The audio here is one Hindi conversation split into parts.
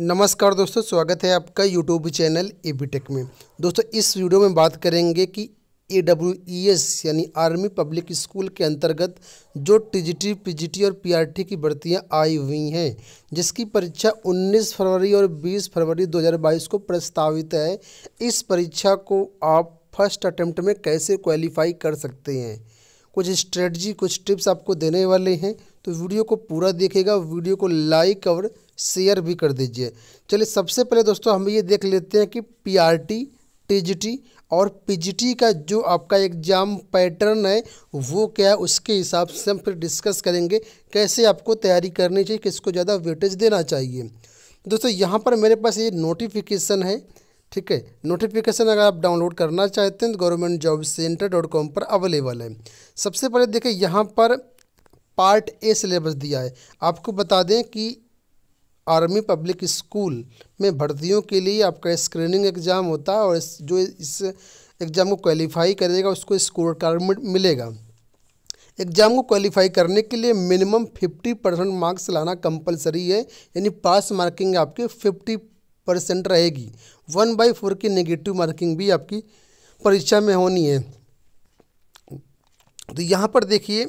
नमस्कार दोस्तों स्वागत है आपका यूट्यूब चैनल ए टेक में दोस्तों इस वीडियो में बात करेंगे कि ए डब्ल्यू ई एस यानी आर्मी पब्लिक स्कूल के अंतर्गत जो टीजीटी, पीजीटी और पीआरटी की भर्तियां आई हुई हैं जिसकी परीक्षा 19 फरवरी और 20 फरवरी 2022 को प्रस्तावित है इस परीक्षा को आप फर्स्ट अटैम्प्ट में कैसे क्वालिफाई कर सकते हैं कुछ स्ट्रेटजी कुछ टिप्स आपको देने वाले हैं तो वीडियो को पूरा देखेगा वीडियो को लाइक और शेयर भी कर दीजिए चलिए सबसे पहले दोस्तों हम ये देख लेते हैं कि पी आर टी टी और पीजीटी का जो आपका एग्ज़ाम पैटर्न है वो क्या है उसके हिसाब से हम फिर डिस्कस करेंगे कैसे आपको तैयारी करनी चाहिए किसको ज़्यादा वेटेज देना चाहिए दोस्तों यहाँ पर मेरे पास ये नोटिफिकेशन है ठीक है नोटिफिकेशन अगर आप डाउनलोड करना चाहते हैं तो government job centre dot com पर अवेलेबल है सबसे पहले देखिए यहाँ पर पार्ट ए सिलेबस दिया है आपको बता दें कि आर्मी पब्लिक स्कूल में भर्तियों के लिए आपका स्क्रीनिंग एग्ज़ाम होता है और इस जो इस एग्ज़ाम को क्वालिफाई करेगा उसको स्कोर कार्ड मिलेगा एग्ज़ाम को क्वालिफाई करने के लिए मिनिमम फिफ्टी परसेंट मार्क्स लाना कंपलसरी है यानी पास मार्किंग आपकी फिफ्टी परसेंट रहेगी वन बाई फोर की नेगेटिव मार्किंग भी आपकी परीक्षा में होनी है तो यहाँ पर देखिए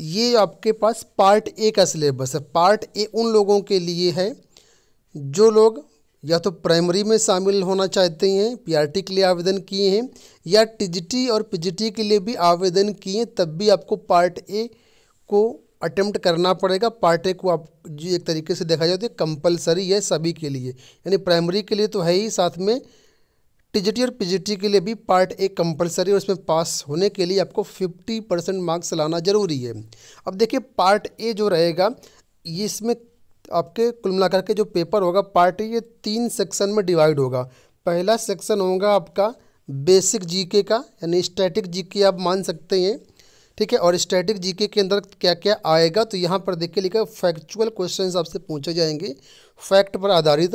ये आपके पास पार्ट ए का सिलेबस है पार्ट ए उन लोगों के लिए है जो लोग या तो प्राइमरी में शामिल होना चाहते हैं पीआरटी के लिए आवेदन किए हैं या टीजीटी और पीजीटी के लिए भी आवेदन किए हैं तब भी आपको पार्ट ए को अटेम्प्ट करना पड़ेगा पार्ट ए को आप जो एक तरीके से देखा जाए तो कंपलसरी है सभी के लिए यानी प्राइमरी के लिए तो है ही साथ में टीजीटी और पीजीटी के लिए भी पार्ट ए कंपलसरी और इसमें पास होने के लिए आपको 50 परसेंट मार्क्स लाना ज़रूरी है अब देखिए पार्ट ए जो रहेगा ये इसमें आपके कुल मिलाकर के जो पेपर होगा पार्ट ए ये तीन सेक्शन में डिवाइड होगा पहला सेक्शन होगा आपका बेसिक जीके का यानी स्टैटिक जीके आप मान सकते हैं ठीक है और स्टैटिक जीके के अंदर क्या क्या आएगा तो यहाँ पर देखिए लिखा फैक्चुअल क्वेश्चन आपसे पूछे जाएंगे फैक्ट पर आधारित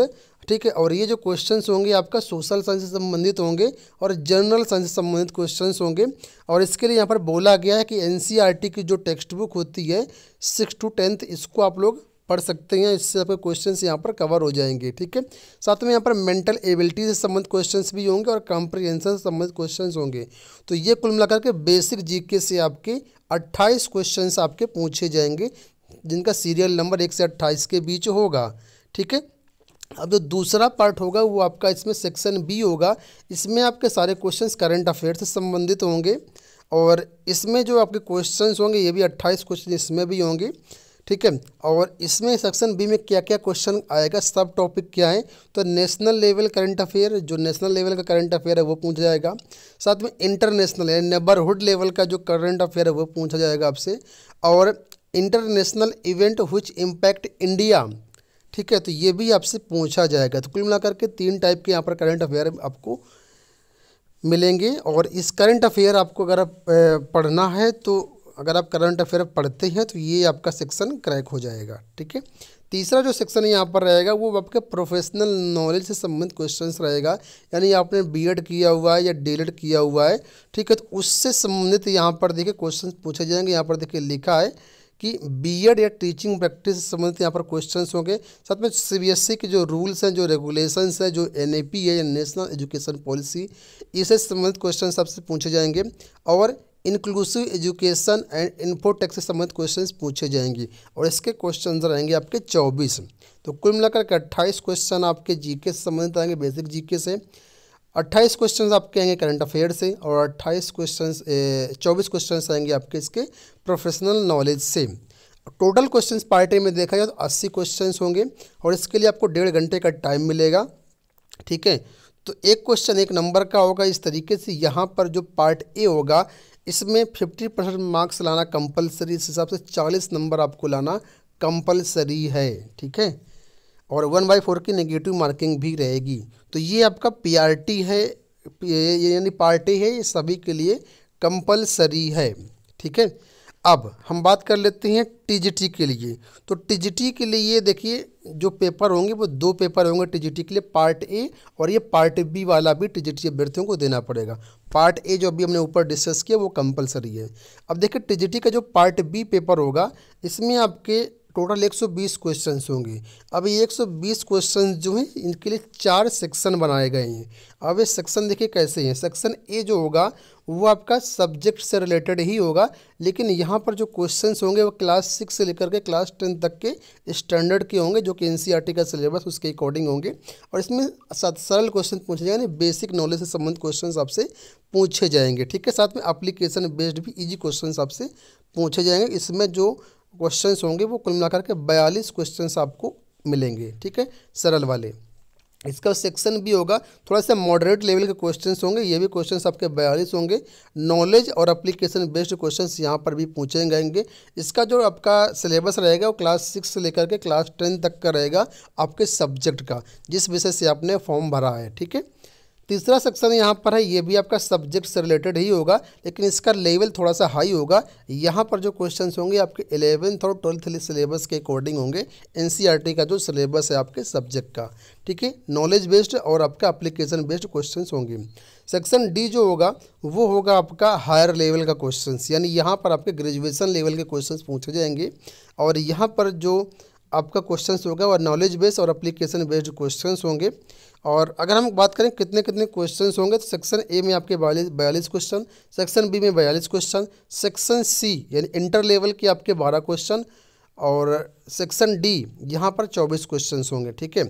ठीक है और ये जो क्वेश्चन होंगे आपका सोशल साइंस से संबंधित होंगे और जनरल साइंस से संबंधित क्वेश्चन होंगे और इसके लिए यहाँ पर बोला गया है कि एन e की जो टेक्स्ट बुक होती है सिक्स टू टेंथ इसको आप लोग पढ़ सकते हैं इससे आपके क्वेश्चंस यहाँ पर कवर हो जाएंगे ठीक है साथ में यहाँ पर मेंटल एबिलिटी से संबंधित क्वेश्चंस भी होंगे और कॉम्प्रिहेंशन से संबंधित क्वेश्चंस होंगे तो ये कुल मिलाकर के बेसिक जीके से आपके 28 क्वेश्चंस आपके पूछे जाएंगे जिनका सीरियल नंबर एक से अट्ठाईस के बीच होगा ठीक है अब जो दूसरा पार्ट होगा वो आपका इसमें सेक्शन बी होगा इसमें आपके सारे क्वेश्चंस करंट अफेयर से संबंधित होंगे और इसमें जो आपके क्वेश्चंस होंगे ये भी अट्ठाईस क्वेश्चन इसमें भी होंगे ठीक है और इसमें सेक्शन बी में क्या क्या क्वेश्चन आएगा सब टॉपिक क्या है तो नेशनल लेवल करंट अफेयर जो नेशनल लेवल का करंट अफेयर है वो पूछा जाएगा साथ में इंटरनेशनल यानी नेबरहुड लेवल का जो करंट अफेयर है वो पूछा जाएगा आपसे और international event which impact India ठीक है तो ये भी आपसे पूछा जाएगा तो कुल मिलाकर के तीन टाइप के यहाँ पर करंट अफेयर आपको मिलेंगे और इस करंट अफेयर आपको अगर पढ़ना है तो अगर आप करंट अफेयर पढ़ते हैं तो ये आपका सेक्शन क्रैक हो जाएगा ठीक है तीसरा जो सेक्शन यहाँ पर रहेगा वो आपके प्रोफेशनल नॉलेज से संबंधित क्वेश्चन रहेगा यानी आपने बीएड किया हुआ है या डीएलएड किया हुआ है ठीक है तो उससे संबंधित यहाँ पर देखिए क्वेश्चन पूछे जाएंगे यहाँ पर देखिए लिखा है कि बीएड या टीचिंग प्रैक्टिस से संबंधित यहाँ पर क्वेश्चंस होंगे साथ में सीबीएसई e के जो रूल्स हैं जो रेगुलेशंस हैं जो एनएपी है या नेशनल एजुकेशन पॉलिसी इससे संबंधित क्वेश्चन आपसे पूछे जाएंगे और इंक्लूसिव एजुकेशन एंड इन्फोटेक से संबंधित क्वेश्चंस पूछे जाएंगे और इसके क्वेश्चन आंसर आएंगे आपके 24 तो कुल मिलाकर के अट्ठाईस क्वेश्चन आपके जीके से संबंधित आएंगे बेसिक जीके से 28 क्वेश्चंस आपके आएंगे करंट अफेयर से और 28 क्वेश्चंस 24 क्वेश्चंस आएंगे आपके इसके प्रोफेशनल नॉलेज से टोटल क्वेश्चन पार्टी में देखा जाए तो अस्सी क्वेश्चन होंगे और इसके लिए आपको डेढ़ घंटे का टाइम मिलेगा ठीक है तो एक क्वेश्चन एक नंबर का होगा इस तरीके से यहाँ पर जो पार्ट ए होगा इसमें फिफ्टी परसेंट मार्क्स लाना कंपलसरी इस हिसाब से चालीस नंबर आपको लाना कंपलसरी है ठीक है और वन बाई फोर की नेगेटिव मार्किंग भी रहेगी तो ये आपका पीआरटी है यानी पार्टी है ये सभी के लिए कंपलसरी है ठीक है अब हम बात कर लेते हैं टीजीटी के लिए तो टीजीटी के लिए देखिए जो पेपर होंगे वो दो पेपर होंगे टीजीटी के लिए पार्ट ए और ये पार्ट बी वाला भी टीजीटी अभ्यर्थियों को देना पड़ेगा पार्ट ए जो अभी हमने ऊपर डिस्कस किया वो कंपलसरी है अब देखिए टीजीटी का जो पार्ट बी पेपर होगा इसमें आपके टोटल 120 क्वेश्चंस होंगे अब ये 120 क्वेश्चंस जो हैं इनके लिए चार सेक्शन बनाए गए हैं अब ये सेक्शन देखिए कैसे हैं सेक्शन ए जो होगा वो आपका सब्जेक्ट से रिलेटेड ही होगा लेकिन यहाँ पर जो क्वेश्चंस होंगे वो क्लास सिक्स से लेकर के क्लास टेन तक के स्टैंडर्ड के होंगे जो कि एन का सिलेबस उसके अकॉर्डिंग होंगे और इसमें सरल क्वेश्चन पूछे जाएंगे बेसिक नॉलेज से संबंधित क्वेश्चन आपसे पूछे जाएंगे ठीक है साथ में अप्लीकेशन बेस्ड भी ईजी क्वेश्चन आपसे पूछे जाएंगे इसमें जो क्वेश्चंस होंगे वो कुल मिलाकर के बयालीस क्वेश्चंस आपको मिलेंगे ठीक है सरल वाले इसका सेक्शन भी होगा थोड़ा सा मॉडरेट लेवल के क्वेश्चंस होंगे ये भी क्वेश्चंस आपके बयालीस होंगे नॉलेज और अप्लीकेशन बेस्ड क्वेश्चंस यहाँ पर भी पूछे जाएंगे इसका जो आपका सिलेबस रहेगा वो क्लास सिक्स से लेकर के क्लास टेन तक का रहेगा आपके सब्जेक्ट का जिस विषय से आपने फॉर्म भरा है ठीक है तीसरा सेक्शन यहाँ पर है ये भी आपका सब्जेक्ट से रिलेटेड ही होगा लेकिन इसका लेवल थोड़ा सा हाई होगा यहाँ पर जो क्वेश्चन होंगे आपके एलेवेंथ और ट्वेल्थ सिलेबस के अकॉर्डिंग होंगे एन e का जो सिलेबस है आपके सब्जेक्ट का ठीक है नॉलेज बेस्ड और आपका अप्लीकेशन बेस्ड क्वेश्चन होंगे सेक्शन डी जो होगा वो होगा आपका हायर लेवल का क्वेश्चन यानी यहाँ पर आपके ग्रेजुएसन लेवल के क्वेश्चन पूछे जाएंगे और यहाँ पर जो आपका क्वेश्चन होगा वह नॉलेज बेस्ड और अप्लीकेशन बेस्ड क्वेश्चन होंगे और अगर हम बात करें कितने कितने क्वेश्चन होंगे तो सेक्शन ए में आपके बयालीस बयालीस क्वेश्चन सेक्शन बी में बयालीस क्वेश्चन सेक्शन सी यानी इंटर लेवल के आपके बारह क्वेश्चन और सेक्शन डी यहाँ पर चौबीस क्वेश्चन होंगे ठीक है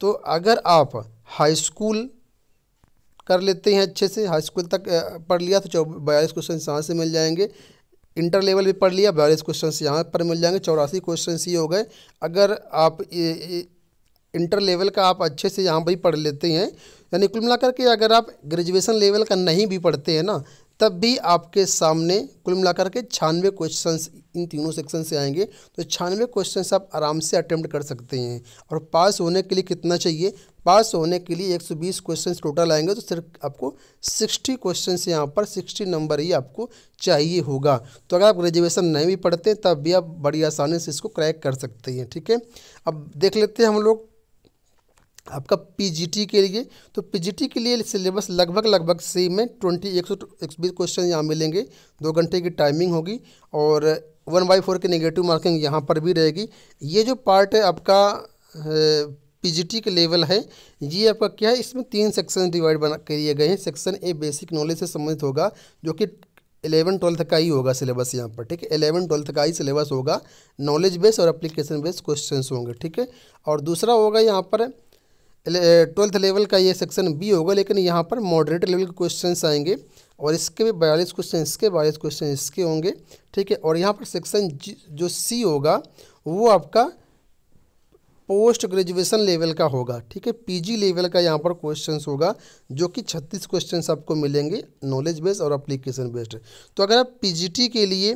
तो अगर आप हाई स्कूल कर लेते हैं अच्छे से हाई स्कूल तक पढ़ लिया तो बयालीस क्वेश्चन यहाँ से मिल जाएंगे इंटर लेवल भी पढ़ लिया बयालीस क्वेश्चन यहाँ पर मिल जाएंगे चौरासी क्वेश्चन ये हो गए अगर आप ए, ए, इंटर लेवल का आप अच्छे से यहाँ पर पढ़ लेते हैं यानी कुल मिलाकर के अगर आप ग्रेजुएशन लेवल का नहीं भी पढ़ते हैं ना तब भी आपके सामने कुल मिलाकर के छानवे क्वेश्चन इन तीनों सेक्शन से आएंगे तो छानवे क्वेश्चन आप आराम से अटैम्प्ट कर सकते हैं और पास होने के लिए कितना चाहिए पास होने के लिए 120 क्वेश्चन टोटल आएंगे तो सिर्फ आपको 60 क्वेश्चन यहाँ पर 60 नंबर ही आपको चाहिए होगा तो अगर आप ग्रेजुएशन नहीं भी पढ़ते तब भी आप बड़ी आसानी से इसको क्रैक कर सकते हैं ठीक है अब देख लेते हैं हम लोग आपका पीजीटी के लिए तो पीजीटी के लिए सिलेबस लगभग लगभग सेम है ट्वेंटी एक सौ बीस क्वेश्चन यहाँ मिलेंगे दो घंटे की टाइमिंग होगी और वन बाई फोर की नेगेटिव मार्किंग यहाँ पर भी रहेगी ये जो पार्ट है आपका पीजीटी के लेवल है ये आपका क्या है इसमें तीन सेक्शन डिवाइड बना किए गए हैं सेक्शन ए बेसिक नॉलेज से संबंधित होगा जो कि एलेवन ट्वेल्थ का ही होगा सिलेबस यहाँ पर ठीक है एलेवन ट्वेल्थ का ही सिलेबस होगा नॉलेज बेस और एप्लीकेशन बेस क्वेश्चन होंगे ठीक है और दूसरा होगा यहाँ पर ट्वेल्थ लेवल का ये सेक्शन बी होगा लेकिन यहाँ पर मॉडरेट लेवल के क्वेश्चन आएंगे और इसके भी बयालीस क्वेश्चन इसके बयालीस क्वेश्चन इसके होंगे ठीक है और यहाँ पर सेक्शन जो सी होगा वो आपका पोस्ट ग्रेजुएशन लेवल का होगा ठीक है पीजी लेवल का यहाँ पर क्वेश्चंस होगा जो कि 36 क्वेश्चंस आपको मिलेंगे नॉलेज बेस्ड और अप्लीकेशन बेस्ड तो अगर आप पीजीटी के लिए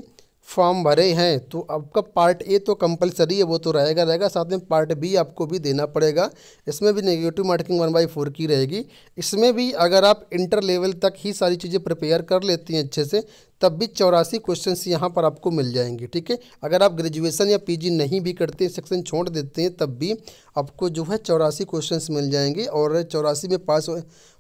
फॉर्म भरे हैं तो आपका पार्ट ए तो कंपलसरी है वो तो रहेगा रहेगा साथ में पार्ट बी आपको भी देना पड़ेगा इसमें भी negative marking one by four की रहेगी इसमें भी अगर आप इंटर लेवल तक ही सारी चीज़ें प्रिपेयर कर लेती हैं अच्छे से तब भी चौरासी क्वेश्चन यहाँ पर आपको मिल जाएंगे ठीक है अगर आप ग्रेजुएसन या पीजी नहीं भी करते सेक्शन छोड़ देते हैं तब भी आपको जो है चौरासी क्वेश्चन मिल जाएंगे और चौरासी में पास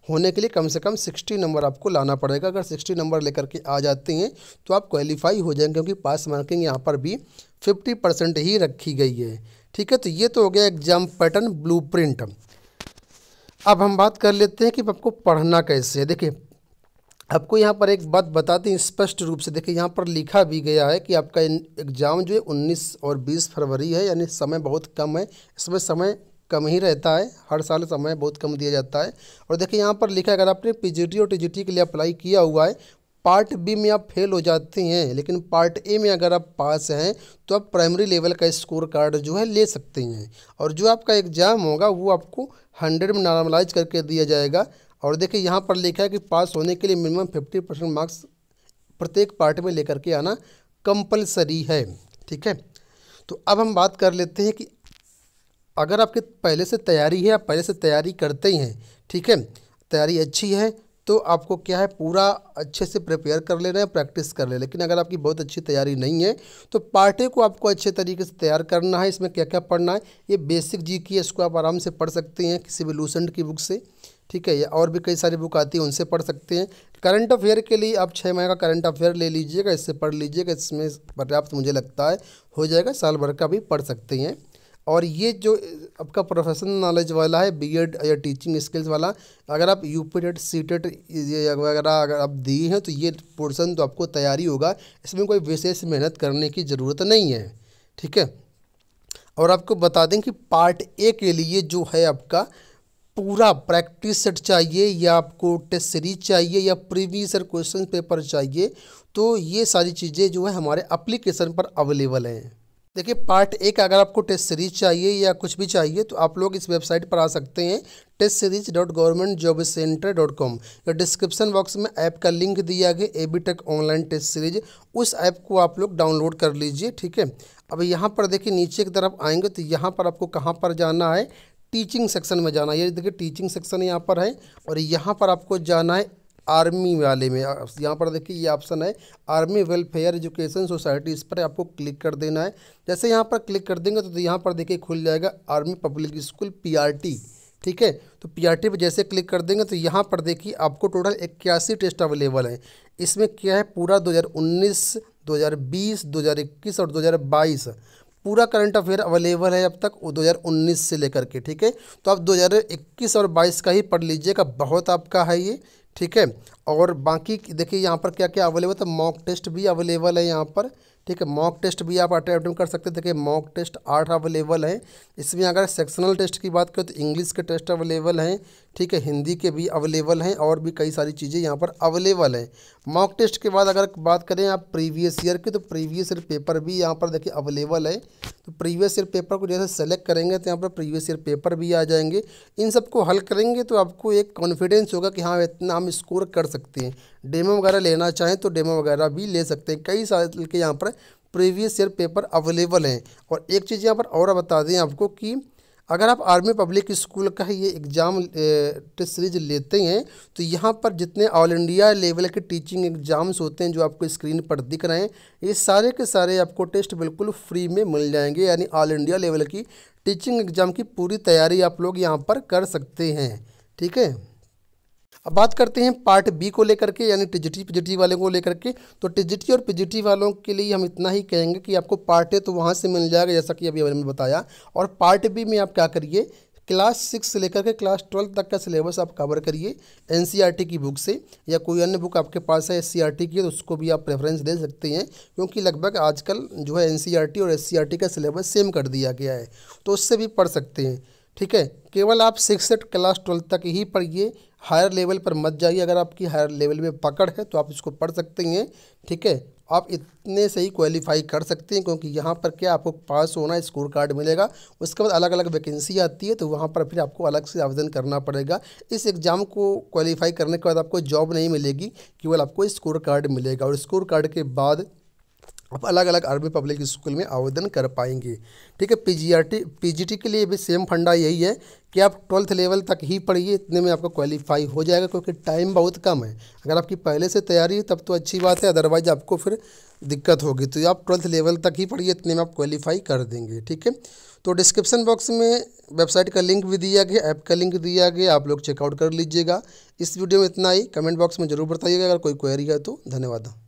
होने के लिए कम से कम सिक्सटी नंबर आपको लाना पड़ेगा अगर सिक्सटी नंबर लेकर के आ जाते हैं तो आप क्वालिफाई हो जाएंगे क्योंकि पास मार्किंग यहाँ पर भी फिफ्टी परसेंट ही रखी गई है ठीक है तो ये तो हो गया एग्जाम पैटर्न ब्लू प्रिंट अब हम बात कर लेते हैं कि आपको पढ़ना कैसे है देखिए आपको यहाँ पर एक बात बताते हैं स्पष्ट रूप से देखिए यहाँ पर लिखा भी गया है कि आपका एग्ज़ाम जो है 19 और 20 फरवरी है यानी समय बहुत कम है इसमें समय कम ही रहता है हर साल समय बहुत कम दिया जाता है और देखिए यहाँ पर लिखा है अगर आपने पी और टी के लिए अप्लाई किया हुआ है पार्ट बी में आप फेल हो जाते हैं लेकिन पार्ट ए में अगर आप पास हैं तो आप प्राइमरी लेवल का स्कोर कार्ड जो है ले सकते हैं और जो आपका एग्ज़ाम होगा वो आपको हंड्रेड में नॉर्मलाइज करके दिया जाएगा और देखिए यहाँ पर लिखा है कि पास होने के लिए मिनिमम फिफ्टी परसेंट मार्क्स प्रत्येक पार्ट में लेकर के आना कंपलसरी है ठीक है तो अब हम बात कर लेते हैं कि अगर आपके पहले से तैयारी है आप पहले से तैयारी करते ही हैं ठीक है तैयारी अच्छी है तो आपको क्या है पूरा अच्छे से प्रिपेयर कर लेना है प्रैक्टिस कर ले लेकिन अगर आपकी बहुत अच्छी तैयारी नहीं है तो पार्टे को आपको अच्छे तरीके से तैयार करना है इसमें क्या क्या पढ़ना है ये बेसिक जी की है इसको आप आराम से पढ़ सकते हैं किसी भी लूसेंट की बुक से ठीक है या और भी कई सारी बुक आती है उनसे पढ़ सकते हैं करंट अफेयर के लिए आप छः महीने का करंट अफेयर ले लीजिएगा इससे पढ़ लीजिएगा इसमें पर्याप्त मुझे लगता है हो जाएगा साल भर का भी पढ़ सकते हैं और ये जो आपका प्रोफेशनल नॉलेज वाला है बी एड या टीचिंग स्किल्स वाला अगर आप U P TET C TET वगैरह अगर आप दिए हैं तो ये पोर्सन तो आपको तैयारी होगा इसमें कोई विशेष मेहनत करने की ज़रूरत नहीं है ठीक है और आपको बता दें कि पार्ट ए के लिए जो है आपका पूरा प्रैक्टिस सेट चाहिए या आपको टेस्ट सीरीज चाहिए या प्रीवियस क्वेश्चन पेपर चाहिए तो ये सारी चीज़ें जो है हमारे अप्लीकेशन पर अवेलेबल हैं देखिए पार्ट एक अगर आपको टेस्ट सीरीज चाहिए या कुछ भी चाहिए तो आप लोग इस वेबसाइट पर आ सकते हैं test series dot government job centre dot com या डिस्क्रिप्शन बॉक्स में ऐप का लिंक दिया गया A B Tech online test series उस ऐप को आप लोग डाउनलोड कर लीजिए ठीक है अब यहाँ पर देखिए नीचे की तरफ आएंगे तो यहाँ पर आपको कहाँ पर जाना है टीचिंग सेक्शन में जाना है ये देखिए टीचिंग सेक्शन यहाँ पर है और यहाँ पर आपको जाना है आर्मी वाले में यहाँ पर देखिए ये ऑप्शन है आर्मी वेलफेयर एजुकेशन सोसाइटी इस पर आपको क्लिक कर देना है जैसे यहाँ पर क्लिक कर देंगे तो, तो यहाँ पर देखिए खुल जाएगा आर्मी पब्लिक स्कूल पीआरटी ठीक है तो पीआरटी पर जैसे क्लिक कर देंगे तो यहाँ पर देखिए आपको टोटल इक्यासी टेस्ट अवेलेबल हैं इसमें क्या है पूरा 2019 2020 2021 और 2022 पूरा करंट अफेयर अवेलेबल है अब तक 2019 से लेकर के ठीक है तो आप 2021 और 22 का ही पढ़ लीजिएगा बहुत आपका है ये ठीक है और बाकी देखिए यहाँ पर क्या क्या अवेलेबल तो मॉक टेस्ट भी अवेलेबल है यहाँ पर ठीक है मॉक टेस्ट भी आप अटेम्प्ट कर सकते हैं देखिए मॉक टेस्ट आठ अवेलेबल है इसमें अगर सेक्शनल टेस्ट की बात करें तो इंग्लिश के टेस्ट अवेलेबल हैं ठीक है हिंदी के भी अवेलेबल हैं और भी कई सारी चीज़ें यहाँ पर अवेलेबल हैं मॉक टेस्ट के बाद अगर बात करें आप प्रीवियस ईयर की तो प्रीवियस ईयर पेपर भी यहाँ पर देखिए अवेलेबल है तो प्रीवियस ईयर पेपर को जैसे सेलेक्ट करेंगे तो यहाँ पर प्रीवियस ईयर पेपर भी आ जाएंगे इन सबको हल करेंगे तो आपको एक कॉन्फिडेंस होगा कि हाँ इतना हम स्कोर कर सकते हैं डेमो वगैरह लेना चाहें तो डेमो वगैरह भी ले सकते हैं कई साल के यहाँ पर प्रीवियस ईयर पेपर अवेलेबल हैं और एक चीज़ यहाँ पर और बता दें आपको कि अगर आप आर्मी पब्लिक स्कूल का ये एग्ज़ाम टेस्ट सीरीज लेते हैं तो यहाँ पर जितने ऑल इंडिया लेवल के टीचिंग एग्ज़ाम्स होते हैं जो आपको स्क्रीन पर दिख रहे हैं ये सारे के सारे आपको टेस्ट बिल्कुल फ्री में मिल जाएंगे यानी ऑल इंडिया लेवल की टीचिंग एग्ज़ाम की पूरी तैयारी आप लोग यहाँ पर कर सकते हैं ठीक है अब बात करते हैं पार्ट बी को लेकर के यानी टिजिटी पिजिटी वाले को लेकर के तो टिजिटी और पिजिटी वालों के लिए हम इतना ही कहेंगे कि आपको पार्ट ए तो वहाँ से मिल जाएगा जैसा कि अभी हमने बताया और पार्ट बी में आप क्या करिए क्लास सिक्स से लेकर के क्लास ट्वेल्थ तक का सिलेबस आप कवर करिए एन की बुक से या कोई अन्य बुक आपके पास है एस की तो उसको भी आप प्रेफरेंस दे सकते हैं क्योंकि लगभग आजकल जो है एन और एस का सिलेबस सेम कर दिया गया है तो उससे भी पढ़ सकते हैं ठीक है केवल आप सिक्स से क्लास ट्वेल्थ तक ही पढ़िए हायर लेवल पर मत जाइए अगर आपकी हायर लेवल में पकड़ है तो आप इसको पढ़ सकते हैं ठीक है आप इतने से ही क्वालिफाई कर सकते हैं क्योंकि यहाँ पर क्या आपको पास होना स्कोर कार्ड मिलेगा उसके बाद अलग अलग वैकेंसी आती है तो वहाँ पर फिर आपको अलग से आवेदन करना पड़ेगा इस एग्ज़ाम को क्वालिफाई करने के बाद आपको जॉब नहीं मिलेगी केवल आपको स्कोर कार्ड मिलेगा और स्कोर कार्ड के बाद आप अलग अलग आर्मी पब्लिक स्कूल में आवेदन कर पाएंगे ठीक है जी पीजीटी के लिए भी सेम फंडा यही है कि आप ट्वेल्थ लेवल तक ही पढ़िए इतने में आपका क्वालिफाई हो जाएगा क्योंकि टाइम बहुत कम है अगर आपकी पहले से तैयारी है तब तो अच्छी बात है अदरवाइज आपको फिर दिक्कत होगी तो आप ट्वेल्थ लेवल तक ही पढ़िए इतने में आप क्वालिफाई कर देंगे ठीक है तो डिस्क्रिप्सन बॉक्स में वेबसाइट का लिंक भी दिया गया ऐप का लिंक दिया गया आप लोग चेकआउट कर लीजिएगा इस वीडियो में इतना ही कमेंट बॉक्स में ज़रूर बताइएगा अगर कोई क्वेरी है तो धन्यवाद